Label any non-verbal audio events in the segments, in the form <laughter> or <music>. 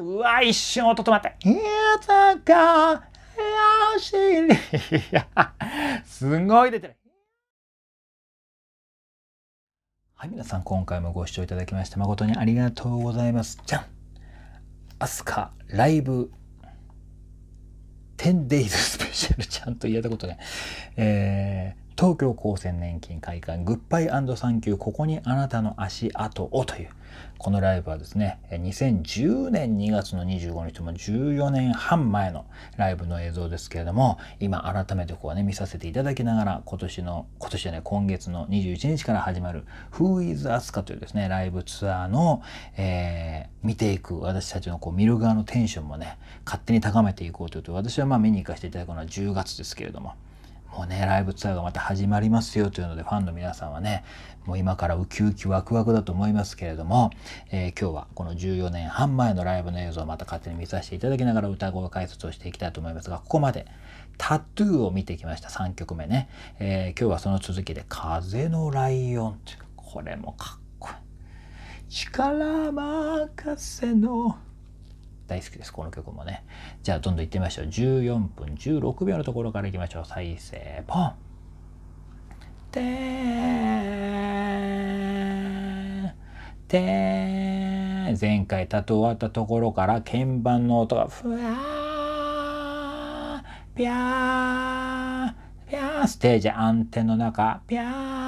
うわ、一瞬音止まった。いか、よしいや、すごい出てる。はい、皆さん、今回もご視聴いただきまして誠にありがとうございます。じゃんアスカライブ 10days スペシャルちゃんと言えたことね。えー東京厚生年金会館グッバイサンキューここにあなたの足跡をというこのライブはですね2010年2月の25日も14年半前のライブの映像ですけれども今改めてこうね見させていただきながら今年の今年はね今月の21日から始まる「Who is Asuka」というですねライブツアーの、えー、見ていく私たちのこう見る側のテンションもね勝手に高めていこうというと私はまあ見に行かせていただくのは10月ですけれども。もうね、ライブツアーがまた始まりますよというので、ファンの皆さんはね、もう今からウキウキワクワクだと思いますけれども、えー、今日はこの14年半前のライブの映像をまた勝手に見させていただきながら歌声解説をしていきたいと思いますが、ここまでタトゥーを見てきました、3曲目ね。えー、今日はその続きで、風のライオンっていう、これもかっこいい。力任せの大好きです、この曲もね。じゃあ、どんどんいってみましょう。14分16秒のところからいきましょう。再生、ポンてーてー前回たとわったところから鍵盤の音がふわーぴゃーぴゃーステージ暗転の中ぴゃー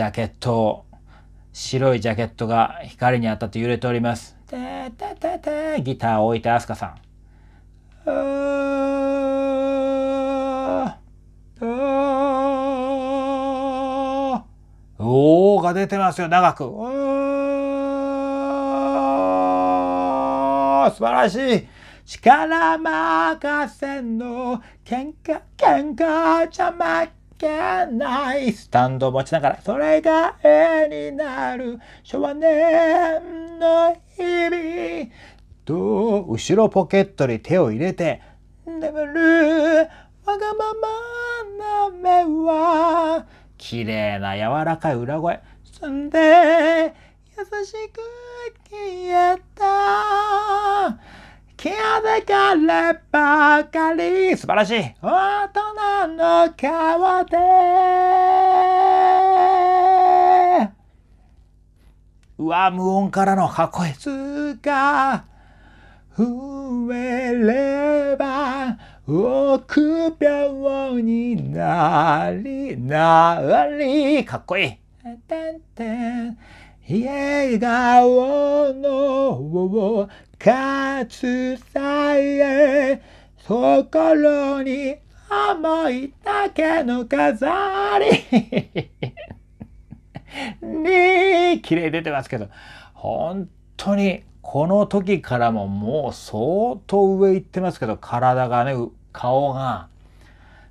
ジャケット白いジャケットが光に当たって揺れております。ギターを置いてアスカさん。おーが出てますよ、長く。素晴らしい力任せの喧嘩喧嘩邪魔けないスタンドを持ちながら、それが絵になる少年の日々。と、後ろポケットに手を入れて、眠るわがままな目は、綺麗な柔らかい裏声、すんで、優しく消えた。気づかればかり素晴らしい大人の顔でうわ無音からの箱絵つが増えれば臆病になりなりかっこいい笑顔のかつさえ心に思いだけの飾り <laughs> ね綺麗出てますけど本当にこの時からももう相当上行ってますけど体がね顔が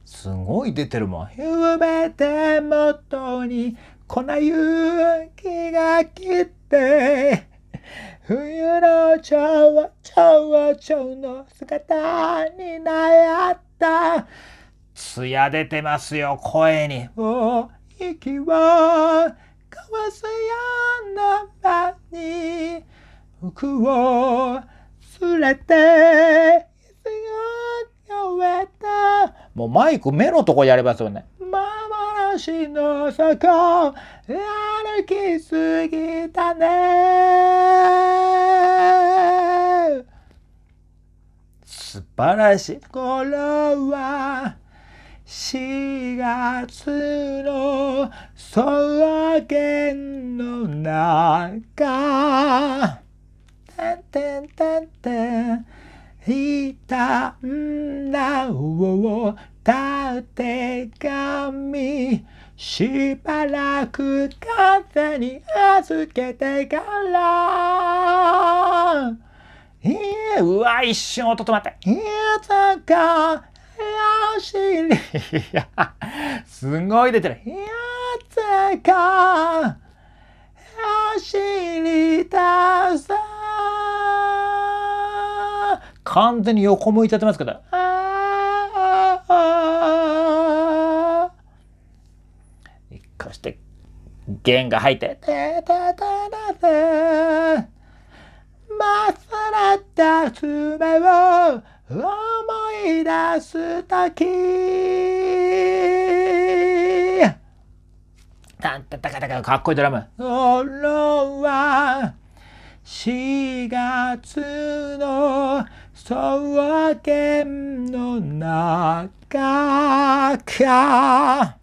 すごい出てるもん。夢で元に粉雪が来って冬の蝶は蝶は蝶の姿になった艶出てますよ声にもう息を交わすような場に服を連れてす子に越えたもうマイク目のとこやりますよね橋の底歩きすぎたね素晴らしい頃は4月の草原の中てんてんてんてんいたんだを手紙しばらく風に預けてからえうわ一瞬音止まったいつか走り <laughs> すごい出てるいつか走りたさ完全に横向いちゃってますけどあこうして弦が入って「てたたらせ」「まさらった爪を思い出すとき」なんたたかたかかっこいいドラム。そは4月の騒げんの中か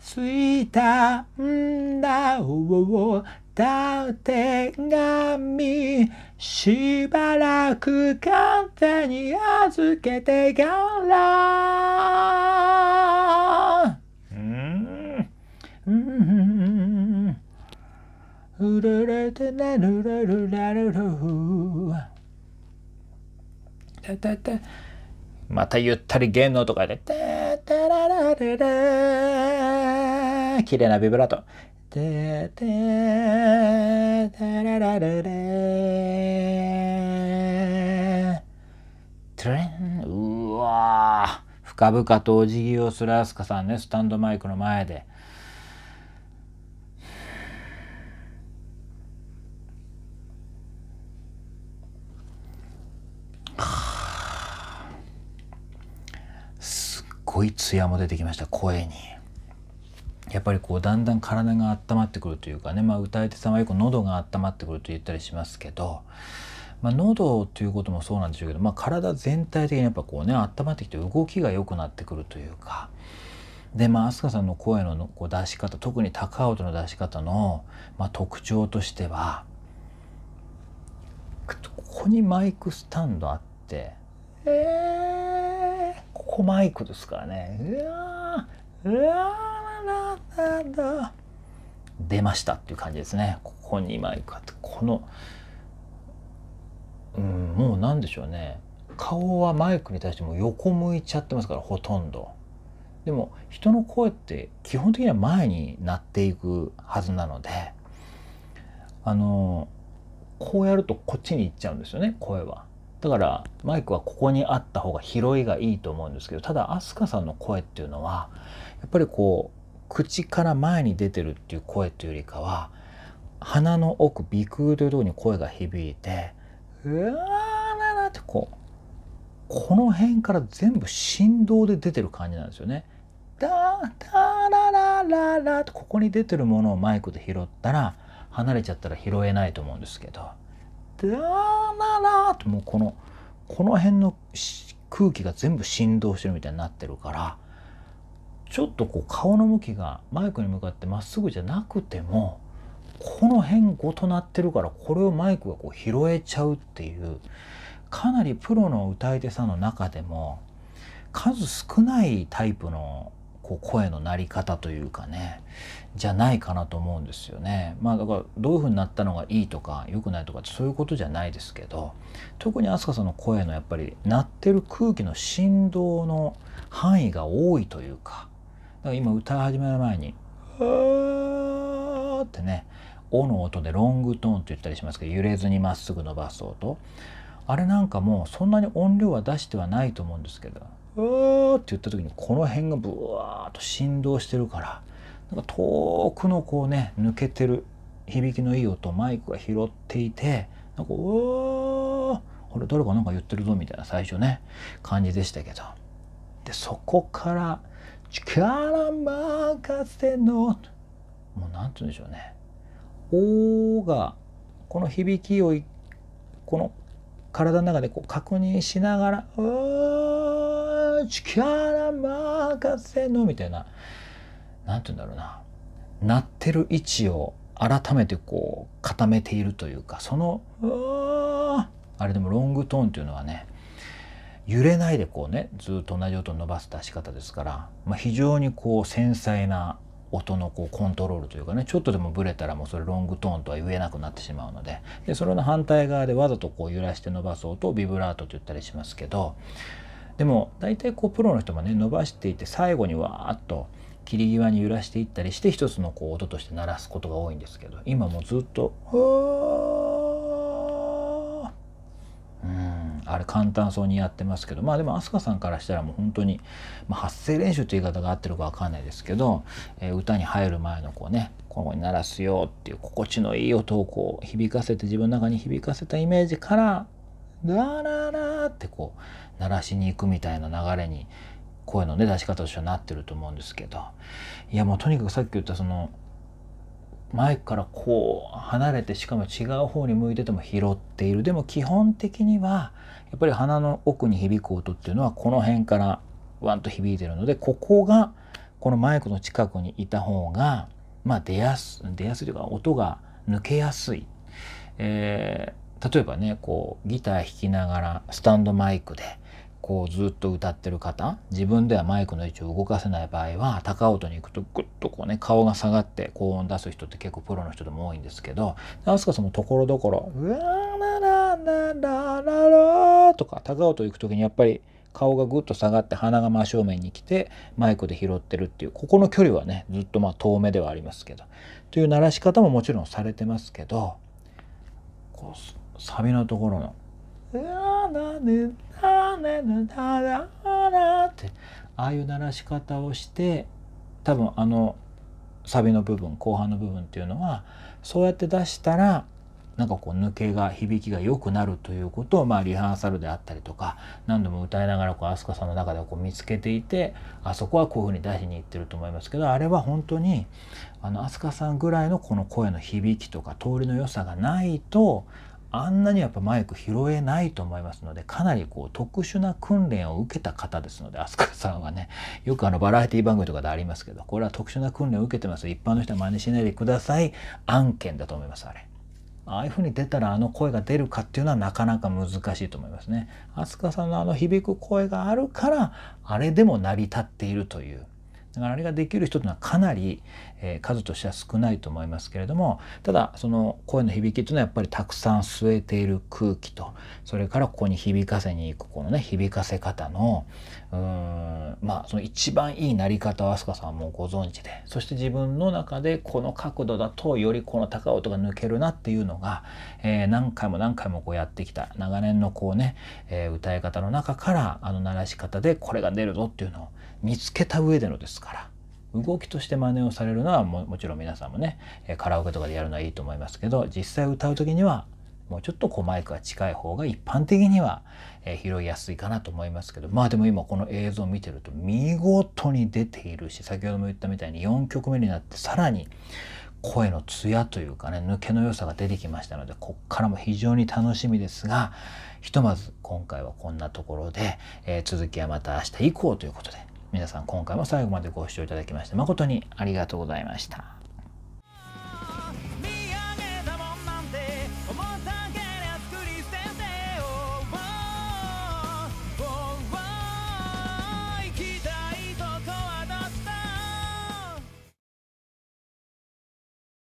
ついたんだをたがみ。しばらく完全に預けてからうんうんうるるてねるるるるるタタタまたゆったり芸能とかでタタララララ綺麗なビブラートタタタララララトレンうわ深々とお辞儀をするアスカさんねスタンドマイクの前で。いツも出てきました声に。やっぱりこうだんだん体が温まってくるというかね、まあ、歌い手さんはよく喉が温まってくると言ったりしますけど、まあ、喉ということもそうなんでしょうけど、まあ、体全体的にやっぱこうね温まってきて動きが良くなってくるというかでまあ飛鳥さんの声のこう出し方特に高音の出し方の、まあ、特徴としてはここにマイクスタンドあって「えーここマイクですからね。うわうわー、だ出ましたっていう感じですね。ここにマイクあって、この、うん、もう何でしょうね。顔はマイクに対しても横向いちゃってますから、ほとんど。でも人の声って基本的には前になっていくはずなので、あの、こうやるとこっちに行っちゃうんですよね、声は。だからマイクはここにあった方が拾いがいいと思うんですけどただ飛鳥さんの声っていうのはやっぱりこう口から前に出てるっていう声というよりかは鼻の奥鼻腔というとこに声が響いてうわーならってこうこの辺から全部振動で出てる感じなんですよね。ダダララララとここに出てるものをマイクで拾ったら離れちゃったら拾えないと思うんですけど。って「あらってもうこのこの辺の空気が全部振動してるみたいになってるからちょっとこう顔の向きがマイクに向かってまっすぐじゃなくてもこの辺ごとなってるからこれをマイクがこう拾えちゃうっていうかなりプロの歌い手さんの中でも数少ないタイプのこう声の鳴り方というかねじゃないかなと思うんですよね。まあだからどういうふうになったのがいいとか良くないとかそういうことじゃないですけど特に飛鳥さんの声のやっぱり鳴ってる空気の振動の範囲が多いというかだから今歌い始める前に「あー」ってね「お」の音でロングトーンって言ったりしますけど揺れずにまっすぐ伸ばす音あれなんかもうそんなに音量は出してはないと思うんですけどうーって言った時にこの辺がブワーッと振動してるからなんか遠くのこうね抜けてる響きのいい音マイクが拾っていてなんかうわーこれ誰か何か言ってるぞみたいな最初ね感じでしたけどでそこから「力任せの」もう何て言うんでしょうね「お」がこの響きをこの体の中でこう確認しながら「うわー」力任せのみたいな何て言うんだろうな鳴ってる位置を改めてこう固めているというかそのあれでもロングトーンというのはね揺れないでこうねずっと同じ音を伸ばす出し方ですから、まあ、非常にこう繊細な音のこうコントロールというかねちょっとでもブレたらもうそれロングトーンとは言えなくなってしまうのででそれの反対側でわざとこう揺らして伸ばす音をビブラートと言ったりしますけどでも大体こうプロの人もね伸ばしていて最後にわーっと切り際に揺らしていったりして一つのこう音として鳴らすことが多いんですけど今もずっと「うんあれ簡単そうにやってますけどまあでも飛鳥さんからしたらもう本当に、まあ、発声練習という言い方が合ってるかわかんないですけど、えー、歌に入る前のこうねここに鳴らすよっていう心地のいい音をこう響かせて自分の中に響かせたイメージから「ララララーってこう鳴らしに行くみたいな流れに声のね出し方としてはなってると思うんですけどいやもうとにかくさっき言ったその前からこう離れてしかも違う方に向いてても拾っているでも基本的にはやっぱり鼻の奥に響く音っていうのはこの辺からワンと響いてるのでここがこのマイクの近くにいた方がまあ出やす出やすいというか音が抜けやすい、え例えばねこうギター弾きながらスタンドマイクでこうずっと歌ってる方自分ではマイクの位置を動かせない場合は高音に行くとグッとこうね顔が下がって高音出す人って結構プロの人でも多いんですけどなんすかそのところどころ「うわらららららら」とか高音行く時にやっぱり顔がぐっと下がって鼻が真正面に来てマイクで拾ってるっていうここの距離はねずっとまあ遠目ではありますけどという鳴らし方ももちろんされてますけどこうサビのところの「ってああいう鳴らし方をして多分あのサビの部分後半の部分っていうのはそうやって出したらなんかこう抜けが響きが良くなるということをまあリハーサルであったりとか何度も歌いながらこう飛鳥さんの中でこう見つけていてあそこはこういうふうに出しにいってると思いますけどあれは本当にあの飛鳥さんぐらいのこの声の響きとか通りの良さがないとあんなにやっぱマイク拾えないと思いますのでかなりこう特殊な訓練を受けた方ですので飛鳥さんはねよくあのバラエティ番組とかでありますけどこれは特殊な訓練を受けてます一般の人は真似しないでください案件だと思いますあれ。ああいうふうに出たらあの声が出るかっていうのはなかなか難しいと思いますね。飛鳥さんのあの響く声があるからあれでも成り立っているというだからあれができる人というのはかなり、えー、数としては少ないと思いますけれどもただその声の響きというのはやっぱりたくさん据えている空気とそれからここに響かせに行くこのね響かせ方のうーんまあその一番いいなり方を飛鳥さんはもうご存知でそして自分の中でこの角度だとよりこの高い音が抜けるなっていうのが、えー、何回も何回もこうやってきた長年のこうね、えー、歌い方の中からあの鳴らし方でこれが出るぞっていうのを見つけた上でのですから動きとして真似をされるのはもちろん皆さんもねカラオケとかでやるのはいいと思いますけど実際歌う時にはもうちょっとこうマイクが近い方が一般的には拾いやすいかなと思いますけどまあでも今この映像を見てると見事に出ているし先ほども言ったみたいに4曲目になってさらに声の艶というかね抜けの良さが出てきましたのでこっからも非常に楽しみですがひとまず今回はこんなところで、えー、続きはまた明日以降ということで皆さん今回も最後までご視聴いただきまして誠にありがとうございました。